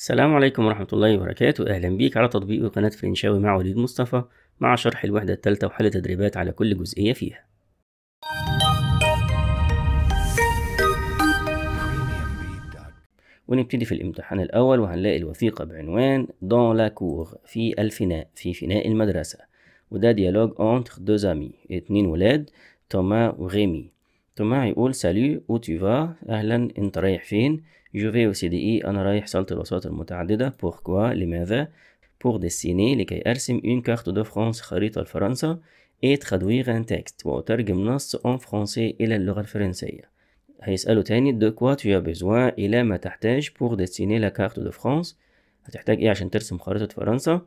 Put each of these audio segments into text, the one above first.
السلام عليكم ورحمة الله وبركاته أهلا بيك على تطبيق قناة فرنشاوي مع وليد مصطفى مع شرح الوحدة الثالثة وحل تدريبات على كل جزئية فيها ونبتدي في الامتحان الأول وهنلاقي الوثيقة بعنوان دون لا كور في الفناء في فناء المدرسة وده ديالوج اونتر دو زامي اتنين ولاد توما وغيمي ثم يقول سالي او تيفا اهلا انت رايح فين جو في او سي دي اي انا رايح صاله الوساطه المتعدده بوركوا لماذا بور ديسيني لكي ارسم اون كارت دو فرانس خريطه لفرنسا اي تخدويغ ان تكست واترجم نص اون فرونسي الى اللغه الفرنسيه هيسأله تاني دو كوا تو as إلى ما تحتاج بور ديسيني لا كارت دو فرانس هتحتاج إيه عشان ترسم خريطة فرنسا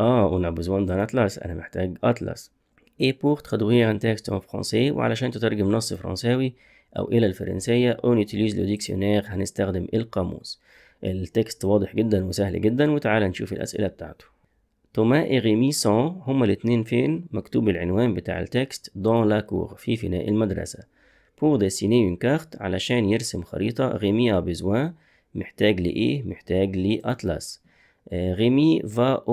اه أنا a دان أتلاس أنا محتاج أتلاس pour إيه تخدويه عن تكست en français وعلشان تترجم نص فرنساوي أو إلى الفرنسية on utilise le dictionnaire هنستخدم القاموس التكست واضح جدا وسهل جدا وتعالى نشوف الأسئلة بتاعته توما إيريمي سون هما الاتنين فين مكتوب العنوان بتاع التكست دون لا كور في فناء المدرسة pour dessiner une carte علشان يرسم خريطة غيمي a besoin محتاج لإيه محتاج لأطلس غيمي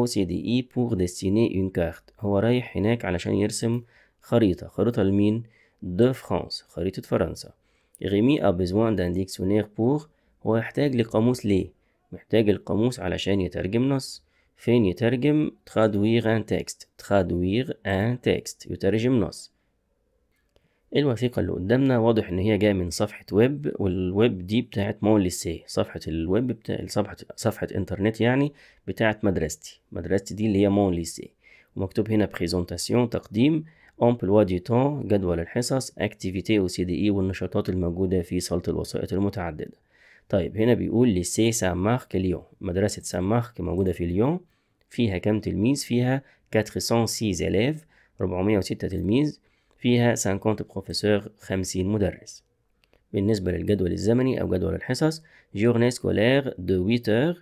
سي دي اي بور ديستيني اون كارت هو رايح هناك علشان يرسم خريطة خريطة لمين؟ دو فرانس خريطة فرنسا غيمي ا بيزوان دان ديكسيونير بور هو يحتاج لقاموس ليه؟ محتاج القاموس علشان يترجم نص فين يترجم تخادوير ان تكست تخادوير ان تكست يترجم نص الوثيقة اللي قدامنا واضح ان هي جاية من صفحة ويب والويب دي بتاعت مول السي صفحة الويب بتاع صفحة صفحة انترنت يعني بتاعت مدرستي مدرستي دي اللي هي مول السي ومكتوب هنا بريزونتاسيون تقديم امبل دي تون جدول الحصص اكتيفيتي او سي دي اي والنشاطات الموجودة في صالة الوسائط المتعددة طيب هنا بيقول لسي سان مارك ليون مدرسة سان مارك موجودة في ليون فيها كام تلميذ فيها 406 élèves 406 تلميذ فيها 50 بروفيسور 50 مدرس بالنسبة للجدول الزمني أو جدول الحصص جورني سكولير دو 8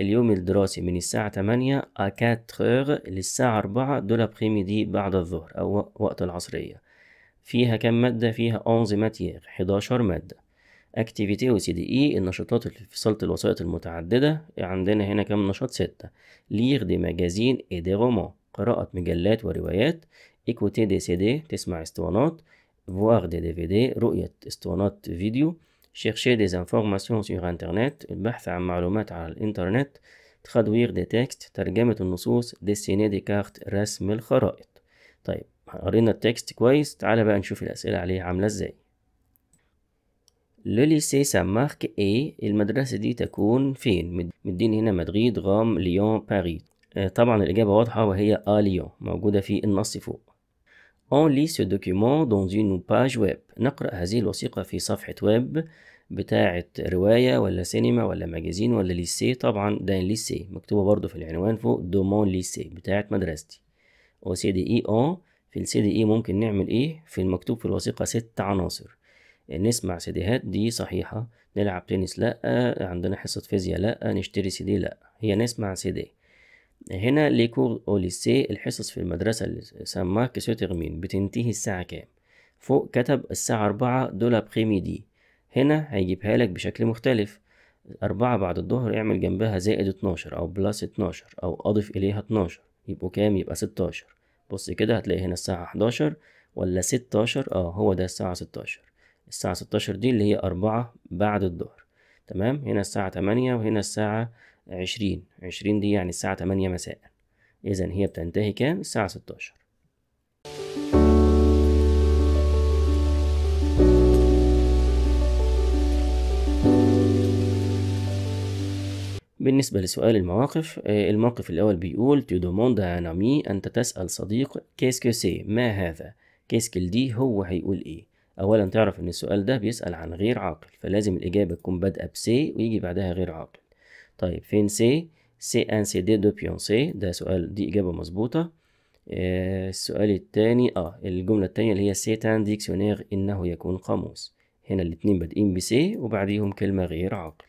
اليوم الدراسي من الساعة 8 أ 4 للساعة 4 دو لابريميدي بعد الظهر أو وقت العصرية فيها كم مادة فيها 11 ماتيير 11 مادة اكتيفيتي سي دي اي النشاطات اللي في صالة الوسائط المتعددة عندنا هنا كم نشاط ستة ليغ دي ماجازين اي دي رومان قراءة مجلات وروايات إيكوتي دي سي دي تسمع اسطوانات voir des DVD رؤية اسطوانات فيديو chercher des informations sur internet البحث عن معلومات على الانترنت تخدوير دي تكست ترجمة النصوص ديسيني دي كارت رسم الخرائط طيب قرينا التكست كويس تعالى بقى نشوف الأسئلة عليه عاملة ازاي لو ليسي سامارك ايه المدرسة دي تكون فين مدين هنا مدريد غام ليون باريس آه، طبعا الإجابة واضحة وهي آ آه، ليون موجودة في النص فوق On lit ce document dans une page web نقرأ هذه الوثيقة في صفحة ويب بتاعة رواية ولا سينما ولا ماجازين ولا ليسي طبعا ده ليسي مكتوبة برضو في العنوان فوق دومون ليسي بتاعة مدرستي وسي دي اي اون في السي دي اي e ممكن نعمل ايه في المكتوب في الوثيقة ست عناصر نسمع سيديهات دي صحيحة نلعب تنس لأ عندنا حصة فيزياء لأ نشتري سي دي لأ هي نسمع سي دي هنا ليكور أو ليسي الحصص في المدرسة اللي سماه كسوتيغمين بتنتهي الساعة كام فوق كتب الساعة أربعة دولا بخيمي دي هنا هيجيبها لك بشكل مختلف أربعة بعد الظهر اعمل جنبها زائد اتناشر أو بلس اتناشر أو أضف إليها اتناشر يبقوا كام يبقى ستاشر بص كده هتلاقي هنا الساعة حداشر ولا ستاشر اه هو ده الساعة ستاشر الساعة ستاشر دي اللي هي أربعة بعد الظهر تمام هنا الساعة تمانية وهنا الساعة عشرين عشرين دي يعني الساعة تمانية مساء إذا هي بتنتهي كام؟ الساعة ستاشر بالنسبة لسؤال المواقف آه، الموقف الأول بيقول tu demandes à أنت تسأل صديق كيسكو سي ما هذا quest دي هو هيقول إيه أولا تعرف إن السؤال ده بيسأل عن غير عاقل فلازم الإجابة تكون بادئة بسي ويجي بعدها غير عاقل طيب فين سي سي ان سي دي دو بيون سي ده سؤال دي إجابة مظبوطة آه، السؤال التاني اه الجملة التانية اللي هي سي تان ديكسيونير إنه يكون قاموس هنا الاتنين بادئين بسي وبعديهم كلمة غير عاقل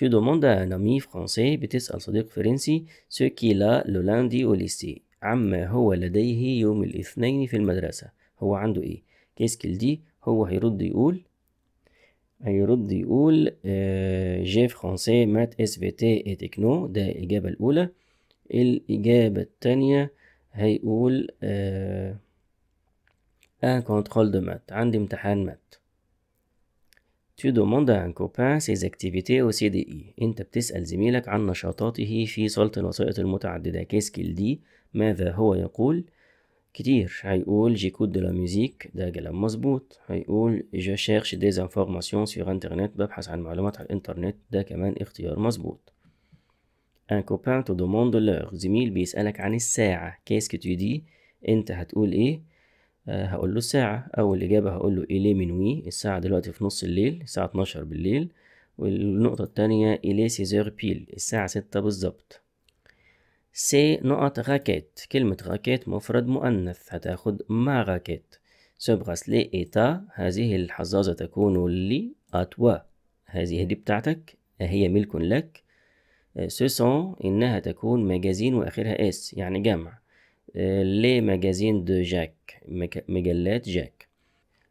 Tu demandes à un ami français بتسأل صديق فرنسي ce qu'il a le lundi au lycée عما هو لديه يوم الاثنين في المدرسة هو عنده ايه كيس كيل دي هو هيرد يقول هيرد يقول آه، جي فرونسي مات اس في تي اي تكنو ده الإجابة الأولى الإجابة التانية هيقول آه، ان كونترول دو مات عندي امتحان مات Tu demandes à un copain ses activités au CDI. E. أنت بتسأل زميلك عن نشاطاته في صالة الوسائط المتعددة. Qu'est-ce qu'il dit؟ ماذا هو يقول؟ كتير هيقول جيكود دو لا ميوزيك ده كلام مظبوط هيقول جو شيرش دي زانفورماسيون سيغ انترنت ببحث عن معلومات على الانترنت ده كمان اختيار مظبوط ان كوبان تو دوموند لور زميل بيسألك عن الساعة كيس كتو دي انت هتقول ايه آه، هقول له الساعة أول إجابة هقول له إلي منوي الساعة دلوقتي في نص الليل الساعة 12 بالليل والنقطة التانية إلي سيزور بيل الساعة ستة بالظبط سي نقط راكيت كلمة راكيت مفرد مؤنث هتاخد ما راكيت سبغس لي إيتا هذه الحظاظة تكون لي أتوا هذه دي بتاعتك هي ملك لك سوسون إنها تكون مجازين وآخرها إس يعني جمع لي مجازين دو جاك مجلات جاك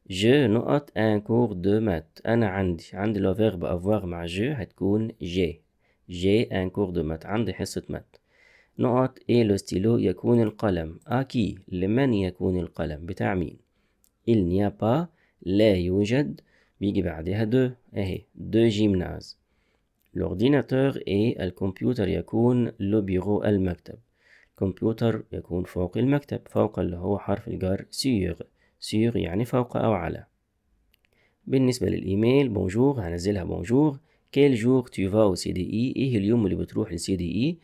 جو نقط ان كور دو مات أنا عندي عندي لو فيرب افوار مع جو هتكون جي جي ان كور دو مات عندي حصة مات نقط ستيلو يكون القلم أكي آه، لمن يكون القلم بتاع مين إل نيا با لا يوجد بيجي بعدها دو اهي دو جيمناز لورديناتور اي الكمبيوتر يكون لو بيرو المكتب الكمبيوتر يكون فوق المكتب فوق اللي هو حرف الجر سيغ سيغ يعني فوق أو على بالنسبة للإيميل بونجور هنزلها بونجور كيل جور تيفا فاو سي دي اي ايه اليوم اللي بتروح لسي دي اي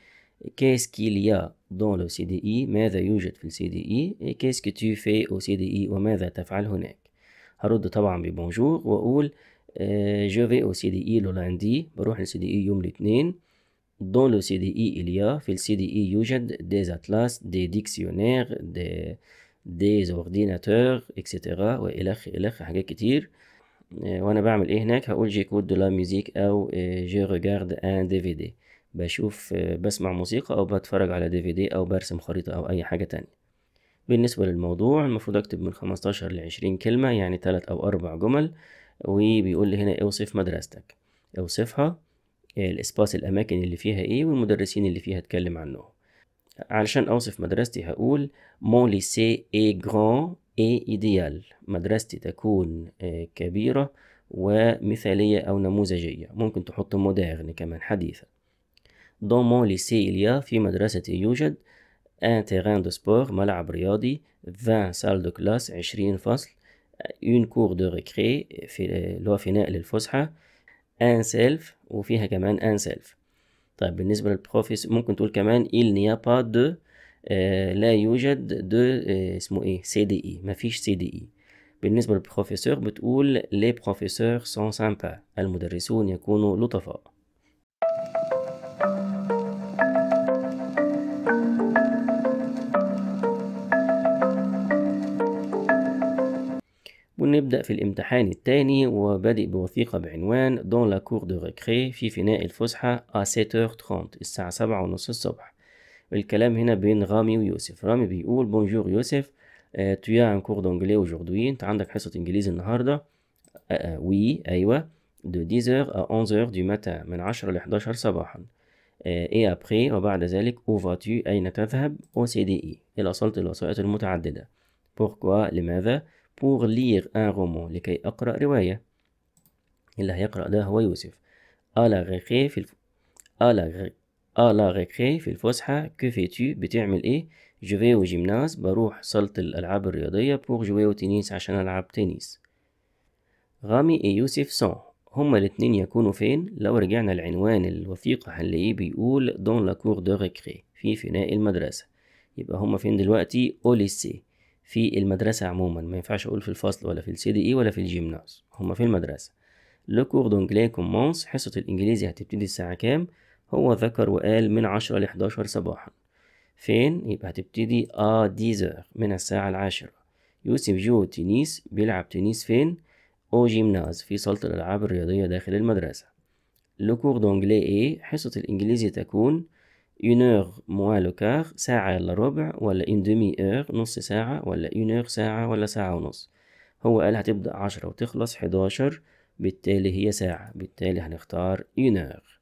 كيس كيليا دون لو سي دي اي ماذا يوجد في السي دي اي كيس كي تو في او سي دي اي وماذا تفعل هناك هرد طبعا ببونجور واقول جو في او سي دي اي لو لاندي بروح للسي دي اي يوم الاثنين دون لو سي دي اي اليا في السي دي اي يوجد دي اتلاس دي ديكسيونير دي دي اورديناتور اكسيتيرا والى اخره حاجات كتير آه، وانا بعمل ايه هناك هقول جيكود دو لا ميوزيك او جي ريغارد ان دي في دي بشوف بسمع موسيقى او بتفرج على دي في دي او برسم خريطة او اي حاجة تانية بالنسبة للموضوع المفروض اكتب من 15 ل 20 كلمة يعني تلات او اربع جمل وبيقول لي هنا اوصف مدرستك اوصفها الاسباس الاماكن اللي فيها ايه والمدرسين اللي فيها اتكلم عنهم علشان اوصف مدرستي هقول مون ليسي اي جران اي ايديال مدرستي تكون آه، كبيرة ومثالية او نموذجية ممكن تحط مودرن كمان حديثة Dans mon lycée, il y a, في مدرستي يوجد, un terrain de sport, ملعب رياضي, 20 salles de classe, 20 فصل, une cour de récré, في اللي هو فناء للفسحة, un self, وفيها كمان un self. طيب بالنسبة للبروفيس ممكن تقول كمان il n'y a pas de لا euh, يوجد de اسمه ايه سي دي اي مفيش سي دي اي بالنسبة للبروفيسور بتقول les professeurs sont sympas المدرسون يكونوا لطفاء نبدأ في الامتحان الثاني وبادئ بوثيقة بعنوان دون لا كور دو ريكري في فناء الفسحة 7:30 الساعة سبعة ونص الصبح الكلام هنا بين رامي ويوسف رامي بيقول بونجور يوسف آه، tu as un cours d'anglais aujourd'hui انت عندك حصة انجليزي النهاردة وي آه، آه، ايوه de 10h à 11h du matin من 10 ل 11 صباحا et après وبعد ذلك où vas-tu أين تذهب au CDI e. إلى صالة الوسائط المتعددة pourquoi لماذا pour lire un roman لكي أقرأ رواية اللي هيقرأ ده هو يوسف à la récré في الف... à la ré... à la récré في الفسحة que fais-tu بتعمل إيه je vais au gymnase بروح صالة الألعاب الرياضية pour jouer au tennis عشان ألعب تنس غامي اي يوسف سون هما الاتنين يكونوا فين لو رجعنا العنوان الوثيقة هنلاقيه بيقول دون لا كور دو ريكري في فناء المدرسة يبقى هما فين دلوقتي au lycée في المدرسة عموما ما ينفعش أقول في الفصل ولا في السي دي إي ولا في الجيمناز هما في المدرسة لو كور دونجلي كومونس حصة الإنجليزي هتبتدي الساعة كام هو ذكر وقال من عشرة لحداشر صباحا فين يبقى هتبتدي آ آه، ديزر من الساعة العاشرة يوسف جو تنس بيلعب تنس فين أو جيمناز في صالة الألعاب الرياضية داخل المدرسة لو كور دونجلي إيه حصة الإنجليزي تكون اون اور موا لو كار ساعة إلا ربع ولا ان دومي اور نص ساعة ولا اون اور ساعة ولا ساعة ونص هو قال هتبدأ عشرة وتخلص حداشر بالتالي هي ساعة بالتالي هنختار اون اور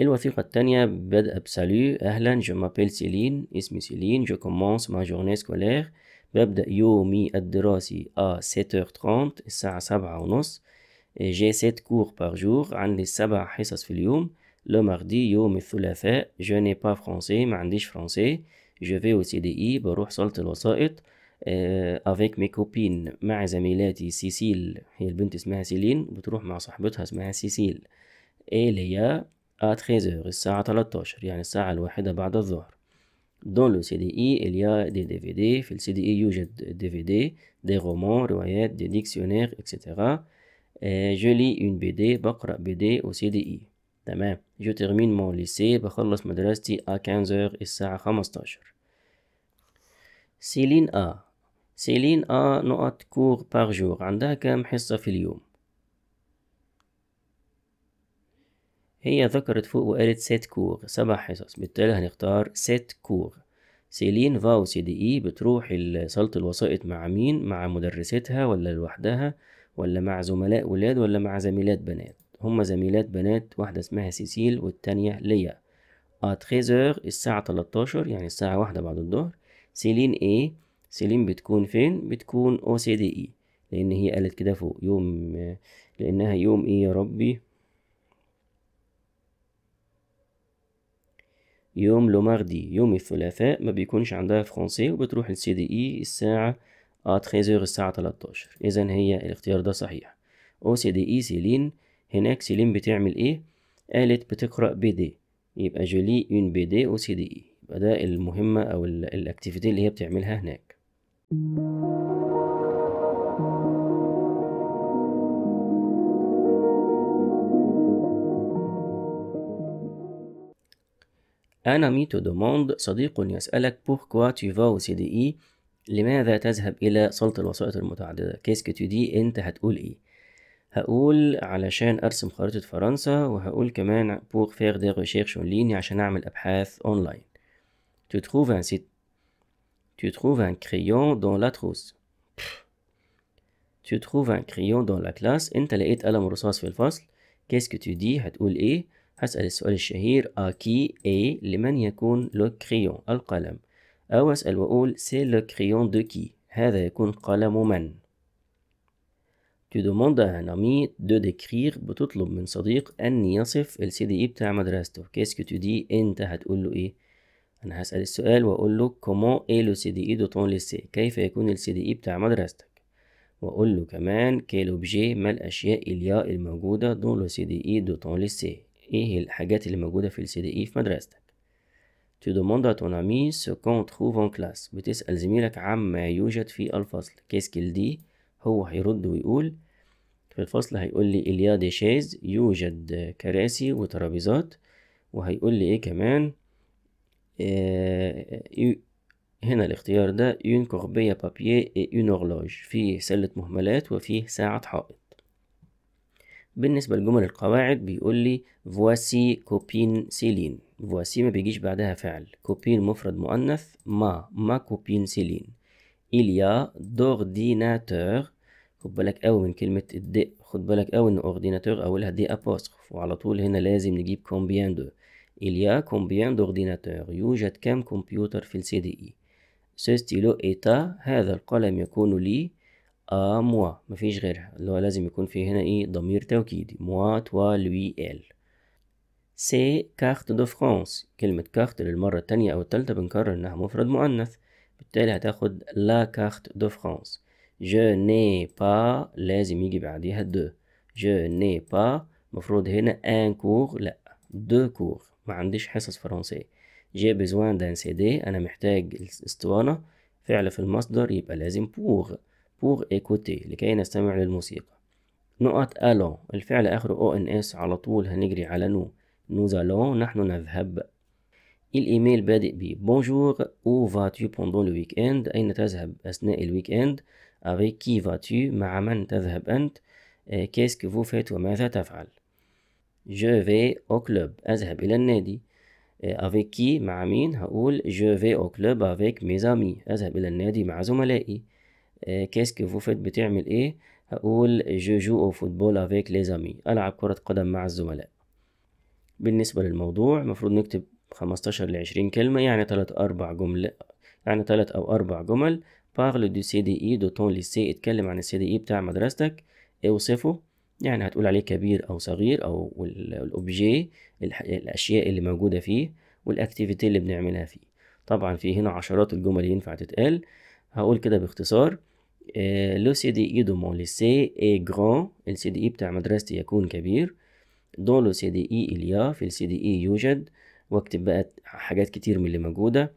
الوثيقة التانية بدأ بسالو أهلا جو مابيل سيلين اسمي سيلين جو كومونس ما جورني سكولير ببدأ يومي الدراسي أ 7h30 الساعه سبعة ونص جي سيت كور بار جور عندي سبع حصص في اليوم لو مغدي يوم الثلاثاء جو ني با فرونسي ما عنديش في او سي دي اي بروح صالة الوسائط افيك مي كوبين مع زميلاتي سيسيل هي البنت اسمها سيلين بتروح مع صاحبتها اسمها سيسيل هي ا à الساعة 13 يعني الساعة الواحدة بعد الظهر دون لو CDI, اي y a دي دي في السي دي اي يوجد دي في دي دي رومون روايات, دي ديكسيونير etc. جولي اون بي دي بقرأ بي دي سي دي اي تمام جو تيرمين مون ليسي بخلص مدرستي ا 15 الساعة خمستاشر سيلين ا سيلين ا نقط كور باغ جور عندها كام حصة في اليوم هي ذكرت فوق وقالت ست كور سبع حصص بالتالي هنختار ست كور سيلين فاو سي دي اي بتروح صالة الوسائط مع مين مع مدرستها ولا لوحدها ولا مع زملاء ولاد ولا مع زميلات بنات هما زميلات بنات واحدة اسمها سيسيل والتانية ليا أتخيزر آه، الساعة 13 يعني الساعة واحدة بعد الظهر سيلين ايه سيلين بتكون فين بتكون او سي دي اي لان هي قالت كده فوق يوم لانها يوم ايه يا ربي يوم لو ماردي يوم الثلاثاء ما بيكونش عندها فرنسي وبتروح للسي دي اي الساعة أتخيزر آه، الساعة 13 اذا هي الاختيار ده صحيح او سي دي اي سيلين هناك سيلين بتعمل ايه قالت بتقرأ بي دي يبقى جولي اون بي دي او سي دي يبقى ده المهمة او الاكتيفيتي اللي هي بتعملها هناك أنا مي تو دوموند صديق يسألك بوركوا tu سي دي إي لماذا تذهب إلى سلطة الوسائط المتعددة كيس تو دي أنت هتقول إيه هقول علشان ارسم خريطه فرنسا وهقول كمان بوغ فير دي ريشيرش اون ليني عشان اعمل ابحاث اونلاين تو تخوف أن سيت تو تخوف أن كريون دون لا trousse تو تخوف أن كريون دون لا كلاس انت لقيت قلم رصاص في الفصل qu'est-ce que tu هتقول ايه هسأل السؤال الشهير a qui a لمن يكون لو كريون القلم او اسأل واقول سي لو كريون دو كي هذا يكون قلم من Tu demandes à un ami de décrire بتطلب من صديق أن يصف ال CDE بتاع مدرسته qu'est-ce que tu dis أنت هتقول له إيه أنا هسأل السؤال وأقول له comment est le CDE de ton lycée كيف يكون ال CDE بتاع مدرستك وأقول له كمان quel objet ما الأشياء اليا الموجودة dans le CDE de ton lycée إيه الحاجات اللي موجودة في ال CDE في مدرستك Tu demandes à ton ami ce qu'on trouve en classe بتسأل زميلك عما يوجد في الفصل qu'est-ce qu'il dit هو هيرد ويقول في الفصل هيقول لي اليا دي شيز يوجد كراسي وترابيزات وهيقول لي ايه كمان آه هنا الاختيار ده اون كوربية بابيي اي اون اورلوج فيه سلة مهملات وفيه ساعة حائط بالنسبة لجمل القواعد بيقول لي فواسي كوبين سيلين فواسي ما بيجيش بعدها فعل كوبين مفرد مؤنث ما ما كوبين سيلين إليا دورديناتور خد بالك قوي من كلمة الدي خد بالك قوي إن أورديناتور أولها دي أبوستروف وعلى طول هنا لازم نجيب كومبيان دو إليا كومبيان دورديناتور يوجد كم كمبيوتر في السي دي إي سي ستيلو إيتا هذا القلم يكون لي ا موا مفيش غيرها اللي هو لازم يكون في هنا ايه ضمير توكيدي موا توا لوي ال سي كارت دو فرانس كلمة كارت للمرة التانية أو التالتة بنكرر إنها مفرد مؤنث بالتالي هتاخد لا كارت دو فرانس جو ني با لازم يجي بعديها دو جو ني با مفروض هنا ان كور لا دو كور ما عنديش حصص فرنسية جي بزوان دان سي دي انا محتاج الاسطوانة فعل في المصدر يبقى لازم بور بور ايكوتي لكي نستمع للموسيقى نقط الون الفعل اخره او ان اس على طول هنجري على نو نو نوزالون نحن نذهب الايميل بادئ ب بونجور او فاتو بوندون لو ويك اند اين تذهب اثناء الويك اند افيك كي فاتو مع من تذهب انت كيسك فو فيت وماذا تفعل جو في او كلوب اذهب الى النادي افيك كي مع مين هقول جو في او كلوب افيك ميزامي اذهب الى النادي مع زملائي كيسك فو فيت بتعمل ايه هقول جو جو او فوتبول افيك ليزامي العب كره قدم مع الزملاء بالنسبه للموضوع المفروض نكتب 15 ل 20 كلمة يعني تلات أربع جمل يعني تلات أو أربع جمل بارل دو سي دي إي دو تون ليسي اتكلم عن السي دي إي بتاع مدرستك اوصفه يعني هتقول عليه كبير أو صغير أو الأوبجي الأشياء اللي موجودة فيه والأكتيفيتي اللي بنعملها فيه طبعا في هنا عشرات الجمل ينفع تتقال هقول كده باختصار لو سي دي اي دو مون ليسي اي جران السي دي اي بتاع مدرستي يكون كبير دون لو سي دي اي اليا في السي دي اي يوجد واكتب بقى حاجات كتير من اللي موجودة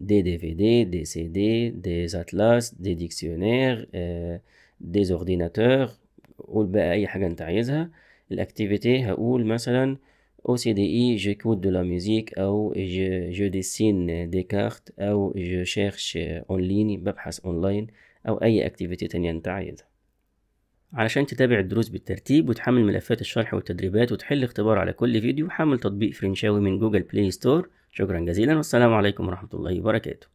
دي دي في دي دي سي دي دي اتلاس دي ديكسيونير آه، دي زورديناتور قول بقى اي حاجة انت عايزها الاكتيفيتي هقول مثلا او سي دي اي جيكوت دو لا ميوزيك او جو ديسين دي كارت او جو شيرش اون ليني ببحث اونلاين او اي اكتيفيتي تانية انت عايزها علشان تتابع الدروس بالترتيب وتحمل ملفات الشرح والتدريبات وتحل اختبار على كل فيديو حمل تطبيق فرنشاوي من جوجل بلاي ستور شكرا جزيلا والسلام عليكم ورحمة الله وبركاته